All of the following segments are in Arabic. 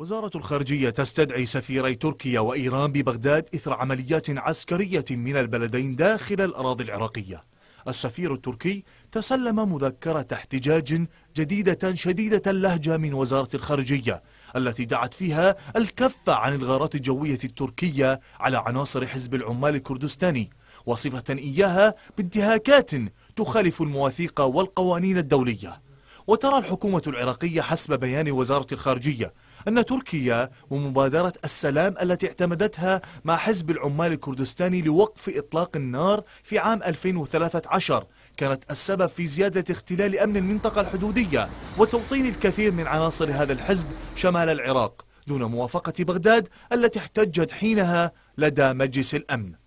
وزارة الخارجية تستدعي سفيري تركيا وإيران ببغداد إثر عمليات عسكرية من البلدين داخل الأراضي العراقية السفير التركي تسلم مذكرة احتجاج جديدة شديدة اللهجة من وزارة الخارجية التي دعت فيها الكف عن الغارات الجوية التركية على عناصر حزب العمال الكردستاني وصفة إياها بانتهاكات تخالف المواثيق والقوانين الدولية وترى الحكومة العراقية حسب بيان وزارة الخارجية أن تركيا ومبادرة السلام التي اعتمدتها مع حزب العمال الكردستاني لوقف إطلاق النار في عام 2013 كانت السبب في زيادة اختلال أمن المنطقة الحدودية وتوطين الكثير من عناصر هذا الحزب شمال العراق دون موافقة بغداد التي احتجت حينها لدى مجلس الأمن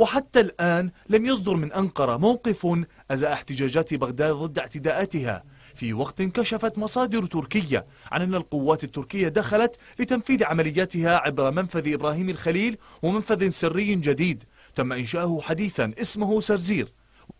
وحتى الآن لم يصدر من أنقرة موقف أزاء احتجاجات بغداد ضد اعتداءاتها في وقت كشفت مصادر تركية عن أن القوات التركية دخلت لتنفيذ عملياتها عبر منفذ إبراهيم الخليل ومنفذ سري جديد تم إنشاؤه حديثا اسمه سرزير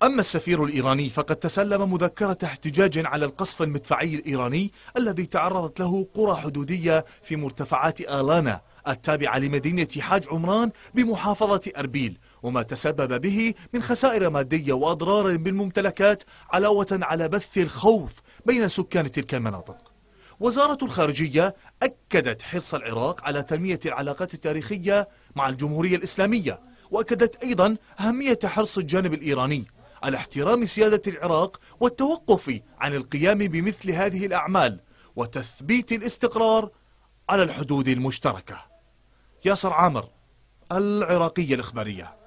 أما السفير الإيراني فقد تسلم مذكرة احتجاج على القصف المدفعي الإيراني الذي تعرضت له قرى حدودية في مرتفعات آلانا التابعة لمدينة حاج عمران بمحافظة أربيل وما تسبب به من خسائر مادية وأضرار بالممتلكات علاوة على بث الخوف بين سكان تلك المناطق وزارة الخارجية أكدت حرص العراق على تنمية العلاقات التاريخية مع الجمهورية الإسلامية وأكدت أيضا أهمية حرص الجانب الإيراني على احترام سيادة العراق والتوقف عن القيام بمثل هذه الأعمال وتثبيت الاستقرار على الحدود المشتركة ياسر عامر العراقية الإخبارية